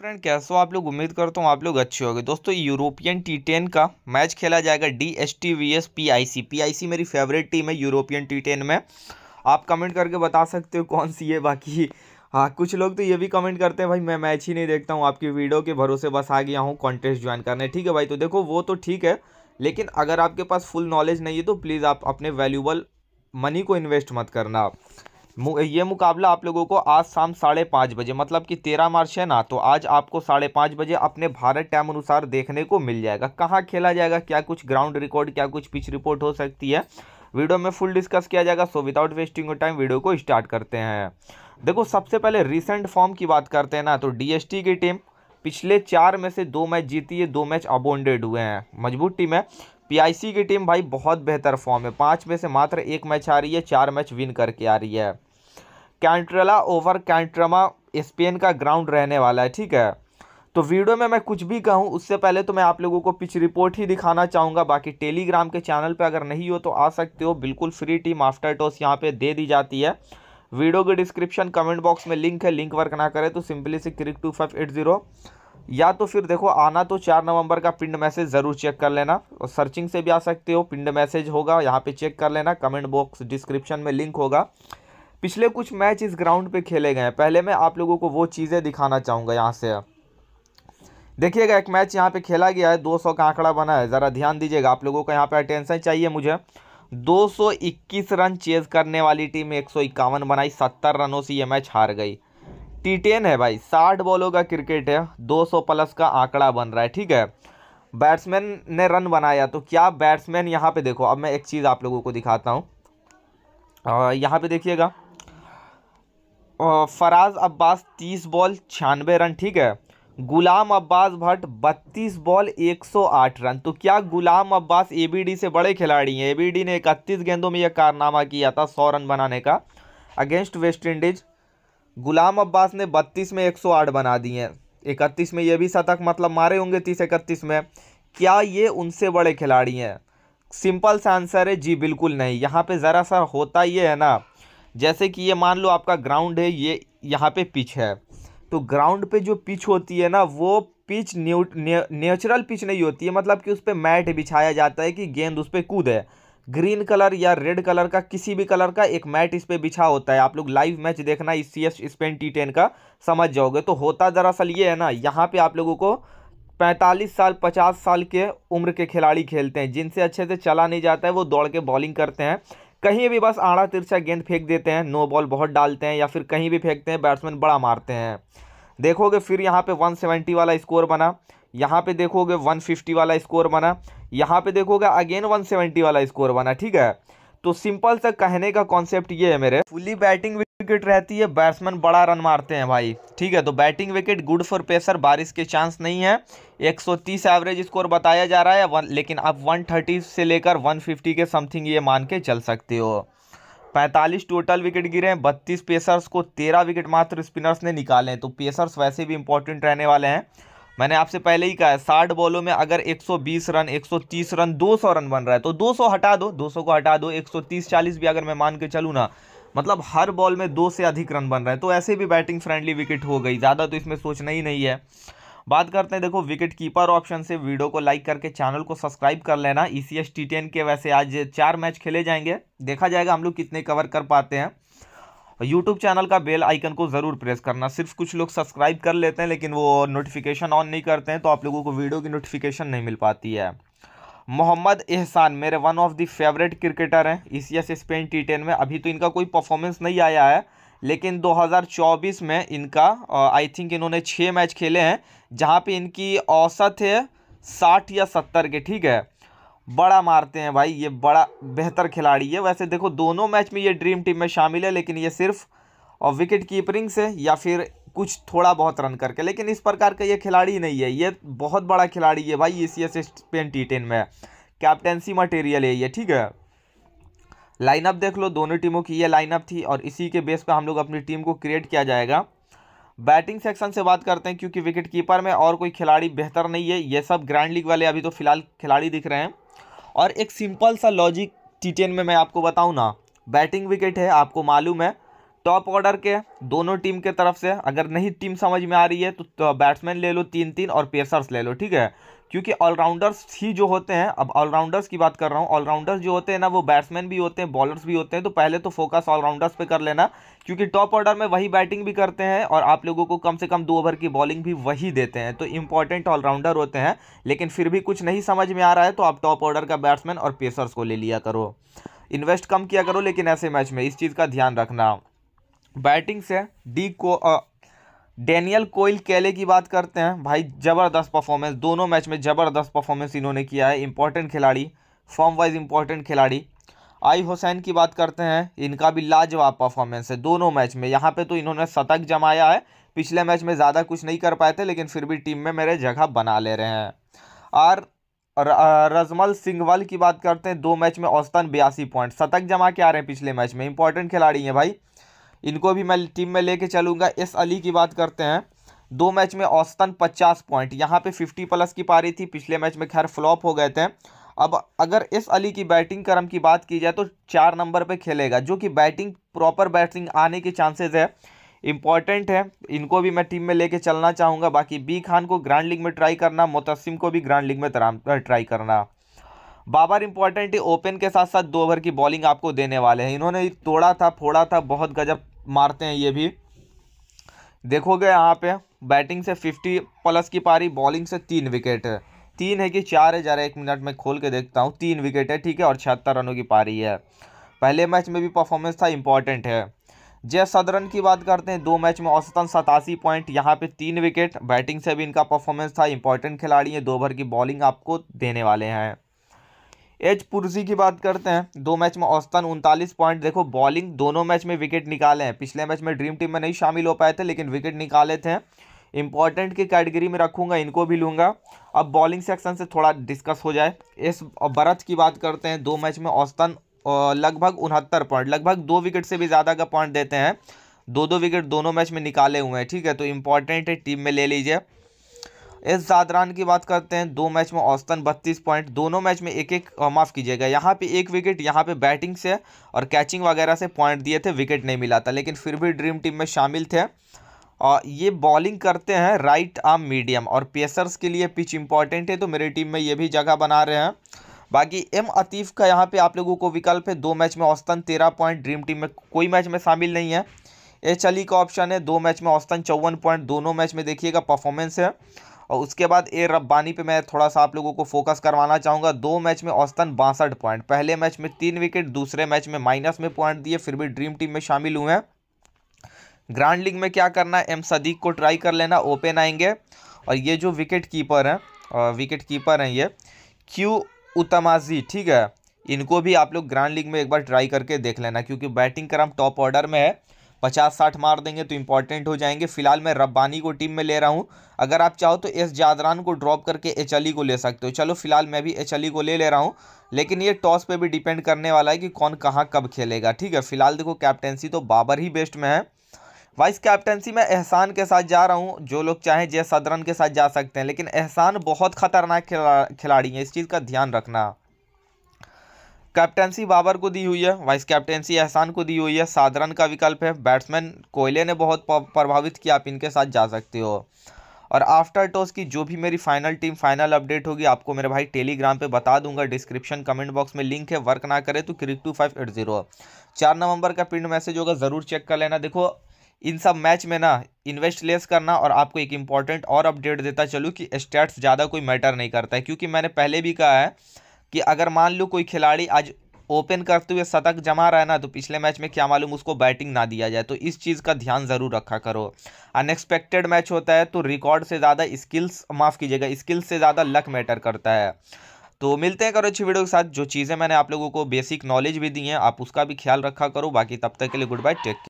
friend कैसे हो आप लोग उम्मीद करता हूँ आप लोग अच्छे होंगे दोस्तों यूरोपियन टी टेन का मैच खेला जाएगा D S T V S P I C P I C मेरी फेवरेट टीम है यूरोपियन टी टेन में आप कमेंट करके बता सकते हो कौन सी है बाकी हाँ कुछ लोग तो ये भी कमेंट करते हैं भाई मैं मैच ही नहीं देखता हूँ आपकी वीडियो के भरोसे बस आ गया हूँ कॉन्टेस्ट ज्वाइन करने ठीक है भाई तो देखो वो तो ठीक है लेकिन अगर आपके पास फुल नॉलेज नहीं है तो प्लीज़ आप अपने वैल्यूबल मनी को इन्वेस्ट मत करना आप ये मुकाबला आप लोगों को आज शाम साढ़े पाँच बजे मतलब कि तेरह मार्च है ना तो आज आपको साढ़े पाँच बजे अपने भारत टाइम अनुसार देखने को मिल जाएगा कहाँ खेला जाएगा क्या कुछ ग्राउंड रिकॉर्ड क्या कुछ पिच रिपोर्ट हो सकती है वीडियो में फुल डिस्कस किया जाएगा so without wasting time video को स्टार्ट करते हैं देखो सबसे पहले रिसेंट फॉर्म की बात करते हैं ना तो डी की टीम पिछले चार में से दो मैच जीती है दो मैच अबोंडेड हुए हैं मजबूत टीम है पीआईसी की टीम भाई बहुत बेहतर फॉर्म है पाँच में से मात्र एक मैच आ रही है चार मैच विन करके आ रही है कैंट्रला ओवर कैंट्रमा स्पेन का ग्राउंड रहने वाला है ठीक है तो वीडियो में मैं कुछ भी कहूँ उससे पहले तो मैं आप लोगों को पिच रिपोर्ट ही दिखाना चाहूँगा बाकी टेलीग्राम के चैनल पर अगर नहीं हो तो आ सकते हो बिल्कुल फ्री टीम आफ्टर टॉस यहाँ पर दे दी जाती है वीडियो के डिस्क्रिप्शन कमेंट बॉक्स में लिंक है लिंक वर्क ना करें तो सिंपली से cric two five eight zero या तो फिर देखो आना तो चार नवंबर का पिंड मैसेज ज़रूर चेक कर लेना और सर्चिंग से भी आ सकते हो पिंड मैसेज होगा यहाँ पे चेक कर लेना कमेंट बॉक्स डिस्क्रिप्शन में लिंक होगा पिछले कुछ मैच इस ग्राउंड पे खेले गए हैं पहले मैं आप लोगों को वो चीज़ें दिखाना चाहूँगा यहाँ से देखिएगा एक मैच यहाँ पे खेला गया है दो का आंकड़ा बना है ज़रा ध्यान दीजिएगा आप लोगों का यहाँ पर अटेंशन चाहिए मुझे दो रन चेज करने वाली टीम एक बनाई सत्तर रनों से ये मैच हार गई टी टेन है भाई साठ बॉलों का क्रिकेट है 200 प्लस का आंकड़ा बन रहा है ठीक है बैट्समैन ने रन बनाया तो क्या बैट्समैन यहाँ पे देखो अब मैं एक चीज़ आप लोगों को दिखाता हूँ यहाँ पे देखिएगा फराज अब्बास तीस बॉल छियानवे रन ठीक है गुलाम अब्बास भट्ट बत्तीस बॉल 108 रन तो क्या गुलाम अब्बास डी से बड़े खिलाड़ी हैं एबीडी ने इकतीस गेंदों में यह कारनामा किया था सौ रन बनाने का against West Indies Ghulam Abbas ने बत्तीस में एक सौ आठ बना दिए हैं इकतीस में ये भी शतक मतलब मारे होंगे तीस इकतीस में क्या ये उनसे बड़े खिलाड़ी हैं सिंपल सा आंसर है जी बिल्कुल नहीं यहाँ पे ज़रा सा होता ये है ना जैसे कि ये मान लो आपका ग्राउंड है ये यहाँ पे पिच है तो ग्राउंड पे जो पिच होती है ना वो पिच न्यू नेचुरल पिच नहीं होती है मतलब कि उस पर मैट बिछाया जाता है कि गेंद उस पर कूदे ग्रीन कलर या रेड कलर का किसी भी कलर का एक मैट इस पर बिछा होता है आप लोग लाइव मैच देखना इस C S Spain T ten का समझ जाओगे तो होता दरअसल ये है ना यहाँ पे आप लोगों को पैंतालीस साल पचास साल के उम्र के खिलाड़ी खेलते हैं जिनसे अच्छे से चला नहीं जाता है वो दौड़ के बॉलिंग करते हैं कहीं भी बस आड़ा तिरछा गेंद फेंक देते हैं नो बॉल बहुत डालते हैं या फिर कहीं भी फेंकते हैं बैट्समैन बड़ा मारते हैं देखोगे फिर यहाँ पे वन वाला स्कोर बना यहाँ पे देखोगे 150 वाला स्कोर बना यहाँ पे देखोगे अगेन 170 वाला स्कोर बना ठीक है तो सिंपल सा कहने का कॉन्सेप्ट ये है मेरे फुली बैटिंग विकेट रहती है बैट्समैन बड़ा रन मारते हैं भाई ठीक है तो batting wicket good for pacer बारिश के चांस नहीं है 130 एवरेज स्कोर बताया जा रहा है वन, लेकिन आप 130 से लेकर 150 के समथिंग ये मान के चल सकते हो 45 टोटल विकेट गिरे हैं बत्तीस पेसर्स को तेरह विकेट मात्र स्पिनर्स ने निकाले हैं तो पेसर्स वैसे भी इंपॉर्टेंट रहने वाले हैं मैंने आपसे पहले ही कहा है साठ बॉलों में अगर 120 रन 130 रन 200 रन बन रहा है तो 200 हटा दो 200 को हटा दो 130 40 भी अगर मैं मान के चलूँ ना मतलब हर बॉल में दो से अधिक रन बन रहा है तो ऐसे भी बैटिंग फ्रेंडली विकेट हो गई ज़्यादा तो इसमें सोचना ही नहीं है बात करते हैं देखो विकेट कीपर ऑप्शन से वीडियो को लाइक करके चैनल को सब्सक्राइब कर लेना ई सी के वैसे आज चार मैच खेले जाएंगे देखा जाएगा हम लोग कितने कवर कर पाते हैं यूट्यूब चैनल का बेल आइकन को ज़रूर प्रेस करना सिर्फ कुछ लोग सब्सक्राइब कर लेते हैं लेकिन वो नोटिफिकेशन ऑन नहीं करते हैं तो आप लोगों को वीडियो की नोटिफिकेशन नहीं मिल पाती है मोहम्मद एहसान मेरे one of the favourite cricketer हैं C S Spain T ten में अभी तो इनका कोई परफॉर्मेंस नहीं आया है लेकिन 2024 में इनका आई थिंक इन्होंने छः मैच खेले हैं जहाँ पे इनकी औसत है साठ या सत्तर के ठीक है बड़ा मारते हैं भाई ये बड़ा बेहतर खिलाड़ी है वैसे देखो दोनों मैच में ये ड्रीम टीम में शामिल है लेकिन ये सिर्फ और विकेट कीपरिंग से या फिर कुछ थोड़ा बहुत रन करके लेकिन इस प्रकार का ये खिलाड़ी नहीं है ये बहुत बड़ा खिलाड़ी है भाई इसी असिस्टेंट टी टेन में है कैप्टेंसी मटेरियल है ये ठीक है लाइनअप देख लो दोनों टीमों की ये लाइनअप थी और इसी के बेस पर हम लोग अपनी टीम को क्रिएट किया जाएगा बैटिंग सेक्शन से बात करते हैं क्योंकि विकेट कीपर में और कोई खिलाड़ी बेहतर नहीं है ये सब ग्रैंड लीग वाले अभी तो फिलहाल खिलाड़ी दिख रहे हैं और एक सिंपल सा लॉजिक टी में मैं आपको बताऊँ ना बैटिंग विकेट है आपको मालूम है टॉप ऑर्डर के दोनों टीम के तरफ से अगर नहीं टीम समझ में आ रही है तो, तो बैट्समैन ले लो तीन तीन और पेसर्स ले लो ठीक है क्योंकि ऑलराउंडर्स ही जो होते हैं अब ऑलराउंडर्स की बात कर रहा हूँ ऑलराउंडर्स जो होते हैं ना वो बैट्समैन भी होते हैं बॉलर्स भी होते हैं तो पहले तो फोकस ऑलराउंडर्स पे कर लेना क्योंकि टॉप ऑर्डर में वही बैटिंग भी करते हैं और आप लोगों को कम से कम दो ओवर की बॉलिंग भी वही देते हैं तो इंपॉर्टेंट ऑलराउंडर होते हैं लेकिन फिर भी कुछ नहीं समझ में आ रहा है तो आप टॉप ऑर्डर का बैट्समैन और पेसर्स को ले लिया करो इन्वेस्ट कम किया करो लेकिन ऐसे मैच में इस चीज़ का ध्यान रखना बैटिंग से डी को डेनियल कोयल केले की बात करते हैं भाई ज़बरदस्त परफॉर्मेंस दोनों मैच में ज़बरदस्त परफॉर्मेंस इन्होंने किया है इंपॉर्टेंट खिलाड़ी फॉर्म वाइज इंपॉर्टेंट खिलाड़ी आई हुसैन की बात करते हैं इनका भी लाजवाब परफॉर्मेंस है दोनों मैच में यहाँ पे तो इन्होंने शतक जमाया है पिछले मैच में ज़्यादा कुछ नहीं कर पाए थे लेकिन फिर भी टीम में मेरे जगह बना ले रहे हैं और रजमल सिंघवल की बात करते हैं दो मैच में औसतन बयासी पॉइंट शतक जमा के आ रहे हैं पिछले मैच में इंपॉर्टेंट खिलाड़ी हैं भाई इनको भी मैं टीम में लेके चलूंगा एस अली की बात करते हैं दो मैच में औसतन पचास पॉइंट यहाँ पे फिफ्टी प्लस की पारी थी पिछले मैच में खैर फ्लॉप हो गए थे अब अगर एस अली की बैटिंग क्रम की बात की जाए तो चार नंबर पे खेलेगा जो कि बैटिंग प्रॉपर बैटिंग आने के चांसेस है इंपॉर्टेंट है इनको भी मैं टीम में लेके चलना चाहूँगा बाकी बी खान को ग्रैंड लीग में ट्राई करना मुतसिम को भी ग्रैंड लीग में ट्राई करना बाबर इंपॉर्टेंट है ओपन के साथ साथ दो ओवर की बॉलिंग आपको देने वाले हैं इन्होंने तोड़ा था फोड़ा था बहुत गजब मारते हैं ये भी देखोगे यहाँ पे बैटिंग से फिफ्टी प्लस की पारी बॉलिंग से तीन विकेट है तीन है कि चार है जरा एक मिनट में खोल के देखता हूँ तीन विकेट है ठीक है और छिहत्तर रनों की पारी है पहले मैच में भी परफॉर्मेंस था इंपॉर्टेंट है जय सदरन की बात करते हैं दो मैच में औसतन सतासी पॉइंट यहाँ पे तीन विकेट बैटिंग से भी इनका परफॉर्मेंस था इंपॉर्टेंट खिलाड़ी है दो भर की बॉलिंग आपको देने वाले हैं एच पुरुषी की बात करते हैं दो मैच में औसतन उनतालीस पॉइंट देखो बॉलिंग दोनों मैच में विकेट निकाले हैं पिछले मैच में ड्रीम टीम में नहीं शामिल हो पाए थे लेकिन विकेट निकाले थे इंपॉर्टेंट की कैटेगरी में रखूंगा इनको भी लूँगा अब बॉलिंग सेक्शन से थोड़ा डिस्कस हो जाए इस बरत की बात करते हैं दो मैच में औसतन लगभग उनहत्तर पॉइंट लगभग दो विकेट से भी ज़्यादा का पॉइंट देते हैं दो दो विकेट दोनों मैच में निकाले हुए हैं ठीक है तो इंपॉर्टेंट है टीम में ले लीजिए इस दादरान की बात करते हैं दो मैच में औसतन बत्तीस पॉइंट दोनों मैच में एक एक माफ़ कीजिएगा यहाँ पे एक विकेट यहाँ पे बैटिंग से और कैचिंग वगैरह से पॉइंट दिए थे विकेट नहीं मिला था लेकिन फिर भी ड्रीम टीम में शामिल थे और ये बॉलिंग करते हैं राइट आर्म मीडियम और पेसर्स के लिए पिच इंपॉर्टेंट है तो मेरी टीम में ये भी जगह बना रहे हैं बाकी एम अतीफ़ का यहाँ पे आप लोगों को विकल्प है दो मैच में औसतन तेरह पॉइंट ड्रीम टीम में कोई मैच में शामिल नहीं है एच अली का ऑप्शन है दो मैच में औसतन चौवन पॉइंट दोनों मैच में देखिएगा परफॉर्मेंस है और उसके बाद ए रब्बानी पे मैं थोड़ा सा आप लोगों को फोकस करवाना चाहूँगा दो मैच में औसतन बासठ पॉइंट पहले मैच में तीन विकेट दूसरे मैच में माइनस में पॉइंट दिए फिर भी ड्रीम टीम में शामिल हुए हैं ग्रांड लीग में क्या करना है एम सदीक को ट्राई कर लेना ओपन आएंगे और ये जो विकेट कीपर हैं विकेट कीपर हैं ये क्यू उतमाजी ठीक है इनको भी आप लोग ग्रांड लीग में एक बार ट्राई करके देख लेना क्योंकि बैटिंग क्रम टॉप ऑर्डर में है पचास साठ मार देंगे तो इंपॉर्टेंट हो जाएंगे फिलहाल मैं रब्बानी को टीम में ले रहा हूँ अगर आप चाहो तो एस जादरान को ड्रॉप करके एच अली को ले सकते हो चलो फिलहाल मैं भी एच अली को ले ले रहा हूँ लेकिन ये टॉस पे भी डिपेंड करने वाला है कि कौन कहाँ कब खेलेगा ठीक है फिलहाल देखो कैप्टेंसी तो बाबर ही बेस्ट में है वाइस कैप्टेंसी में एहसान के साथ जा रहा हूँ जो लोग चाहें जय सदरन के साथ जा सकते हैं लेकिन एहसान बहुत खतरनाक खिला खिलाड़ी हैं इस चीज़ का ध्यान रखना कैप्टेंसी बाबर को दी हुई है वाइस कैप्टेंसी एहसान को दी हुई है साधारण का विकल्प है बैट्समैन कोयले ने बहुत प्रभावित किया आप इनके साथ जा सकते हो और आफ्टर टॉस की जो भी मेरी फाइनल टीम फाइनल अपडेट होगी आपको मेरे भाई टेलीग्राम पे बता दूंगा डिस्क्रिप्शन कमेंट बॉक्स में लिंक है वर्क ना करे तो cric two five eight zero चार नवंबर का प्रिंट मैसेज होगा ज़रूर चेक कर लेना देखो इन सब मैच में ना इन्वेस्ट लेस करना और आपको एक इम्पॉर्टेंट और अपडेट देता चलूँ कि स्टैट्स ज़्यादा कोई मैटर नहीं करता है क्योंकि मैंने पहले भी कहा है कि अगर मान लो कोई खिलाड़ी आज ओपन करते हुए शतक जमा रहा है ना तो पिछले मैच में क्या मालूम उसको बैटिंग ना दिया जाए तो इस चीज़ का ध्यान ज़रूर रखा करो अनएक्सपेक्टेड मैच होता है तो रिकॉर्ड से ज़्यादा स्किल्स माफ़ कीजिएगा स्किल्स से ज़्यादा लक मैटर करता है तो मिलते हैं करो अच्छी वीडियो के साथ जो चीज़ें मैंने आप लोगों को बेसिक नॉलेज भी दी हैं आप उसका भी ख्याल रखा करो बाकी तब तक के लिए गुड बाय टेक